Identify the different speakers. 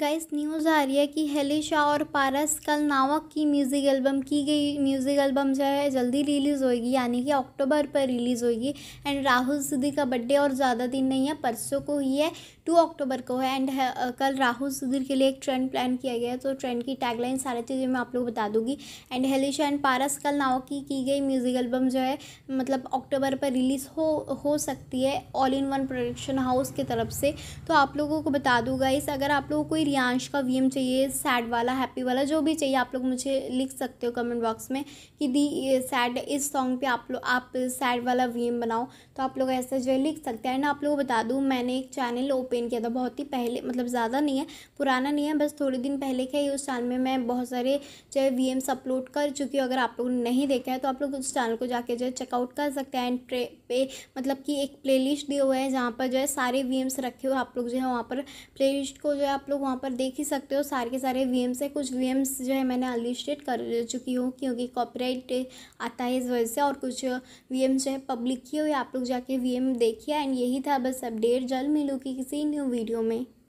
Speaker 1: guys news आ रही है कि हेली शाह और पारस कल नावक की म्यूज़िक एल्बम की गई म्यूज़िक एल्बम जो है जल्दी रिलीज़ होएगी यानी कि अक्टूबर पर रिलीज़ होएगी एंड राहुल सिद्धि का बर्थडे और ज़्यादा दिन नहीं है परसों को ही है टू अक्टूबर को है एंड uh, कल राहुल सुधीर के लिए एक ट्रेंड प्लान किया गया है तो ट्रेंड की टैगलाइन सारी चीज़ें मैं आप लोग बता दूंगी एंड हेलिशा एंड पारस कल नावक की की गई म्यूज़िक एल्बम जो है मतलब अक्टूबर पर रिलीज़ हो हो सकती है all in one production house की तरफ से तो आप लोगों को बता दूंगा इस अगर आप लोगों को कोई रियांश का वीएम चाहिए सैड वाला हैप्पी वाला जो भी चाहिए आप लोग मुझे लिख सकते हो कमेंट बॉक्स में कि दी सैड इस सॉन्ग पे आप लोग आप सैड वाला वीएम बनाओ तो आप लोग ऐसा जो है लिख सकते हैं ना आप लोग को बता दूँ मैंने एक चैनल ओपन किया था बहुत ही पहले मतलब ज़्यादा नहीं है पुराना नहीं है बस थोड़े दिन पहले के ही उस चैनल में मैं बहुत सारे जो है वी अपलोड कर चुकी हूँ अगर आप लोग नहीं देखा है तो आप लोग उस चैनल को जाके जो है चेकआउट कर सकते हैं एंड पे मतलब कि एक प्ले दिए हुए हैं जहाँ पर जो है सारे वी रखे हुए आप लोग जो है वहाँ पर प्ले को जो है आप लोग वहाँ यहाँ पर देख ही सकते हो सारे के सारे वी एम्स है कुछ वी एम्स जो है मैंने अनलिस्टेड कर चुकी हूँ क्योंकि कॉपीराइट आता है इस वजह से और कुछ वी एम्स जो है पब्लिक की हुई आप लोग जाके वी एम देखिए एंड यही था बस अपडेट जल्द मिलूँगी किसी न्यू वीडियो में